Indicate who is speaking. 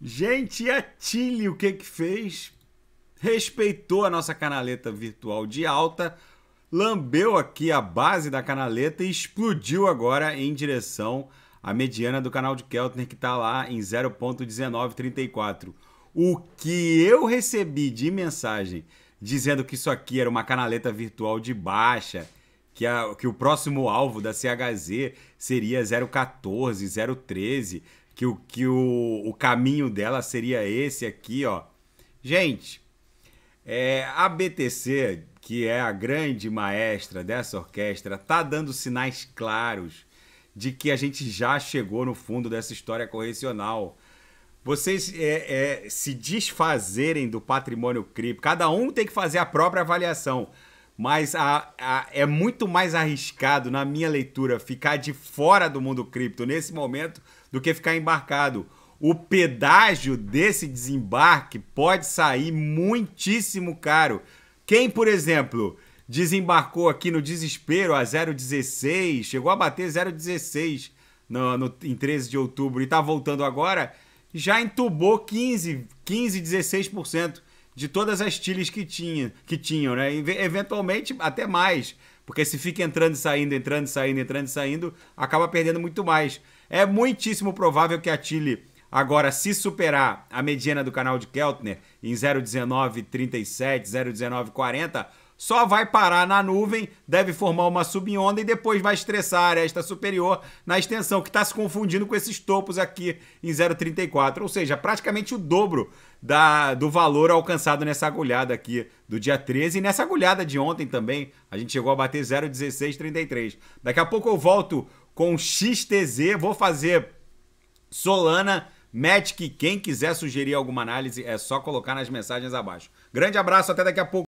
Speaker 1: Gente, a Tilly o que que fez? Respeitou a nossa canaleta virtual de alta, lambeu aqui a base da canaleta e explodiu agora em direção à mediana do canal de Keltner que está lá em 0.1934. O que eu recebi de mensagem dizendo que isso aqui era uma canaleta virtual de baixa, que, a, que o próximo alvo da CHZ seria 014, 013, que, o, que o, o caminho dela seria esse aqui, ó. Gente, é, a BTC, que é a grande maestra dessa orquestra, tá dando sinais claros de que a gente já chegou no fundo dessa história correcional. Vocês é, é, se desfazerem do patrimônio cripto, cada um tem que fazer a própria avaliação mas a, a, é muito mais arriscado, na minha leitura, ficar de fora do mundo cripto nesse momento do que ficar embarcado. O pedágio desse desembarque pode sair muitíssimo caro. Quem, por exemplo, desembarcou aqui no desespero a 0,16, chegou a bater 0,16 no, no, em 13 de outubro e está voltando agora, já entubou 15, 15, 16% de todas as tilhas que, tinha, que tinham, né? E, eventualmente, até mais. Porque se fica entrando e saindo, entrando e saindo, entrando e saindo, acaba perdendo muito mais. É muitíssimo provável que a Chile agora se superar a mediana do canal de Keltner em 0,1937, 0,1940, só vai parar na nuvem, deve formar uma subonda e depois vai estressar a aresta superior na extensão, que está se confundindo com esses topos aqui em 0,34, ou seja, praticamente o dobro da, do valor alcançado nessa agulhada aqui do dia 13 e nessa agulhada de ontem também, a gente chegou a bater 0,1633. Daqui a pouco eu volto com XTZ, vou fazer Solana, Magic, quem quiser sugerir alguma análise é só colocar nas mensagens abaixo. Grande abraço, até daqui a pouco.